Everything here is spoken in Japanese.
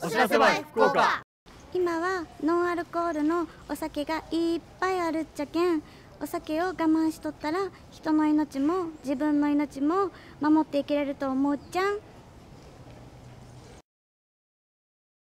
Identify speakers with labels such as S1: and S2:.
S1: お知らせは福岡今はノンアルコールのお酒がいっぱいあるっちゃけんお酒を我慢しとったら人の命も自分の命も守っていけれると思うっちゃん